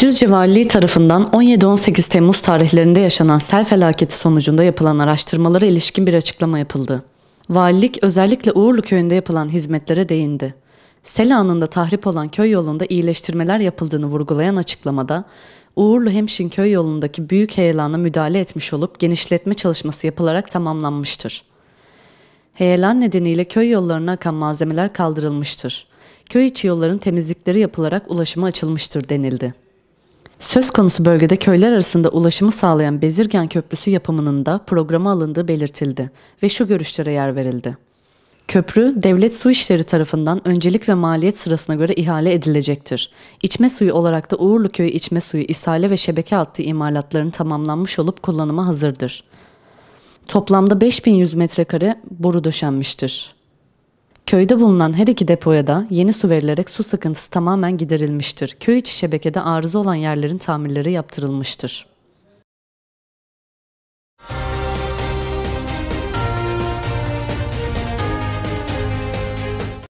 Düzce Valiliği tarafından 17-18 Temmuz tarihlerinde yaşanan sel felaketi sonucunda yapılan araştırmalara ilişkin bir açıklama yapıldı. Valilik özellikle Uğurlu köyünde yapılan hizmetlere değindi. Sel anında tahrip olan köy yolunda iyileştirmeler yapıldığını vurgulayan açıklamada, Uğurlu Hemşin köy yolundaki büyük heyelana müdahale etmiş olup genişletme çalışması yapılarak tamamlanmıştır. Heyelan nedeniyle köy yollarına akan malzemeler kaldırılmıştır. Köy içi yolların temizlikleri yapılarak ulaşıma açılmıştır denildi. Söz konusu bölgede köyler arasında ulaşımı sağlayan Bezirgen Köprüsü yapımının da programa alındığı belirtildi ve şu görüşlere yer verildi. Köprü, devlet su işleri tarafından öncelik ve maliyet sırasına göre ihale edilecektir. İçme suyu olarak da Uğurlu Uğurluköy içme suyu ishale ve şebeke hattı imalatlarının tamamlanmış olup kullanıma hazırdır. Toplamda 5100 metrekare boru döşenmiştir. Köyde bulunan her iki depoya da yeni su verilerek su sıkıntısı tamamen giderilmiştir. Köy içi şebekede arıza olan yerlerin tamirleri yaptırılmıştır.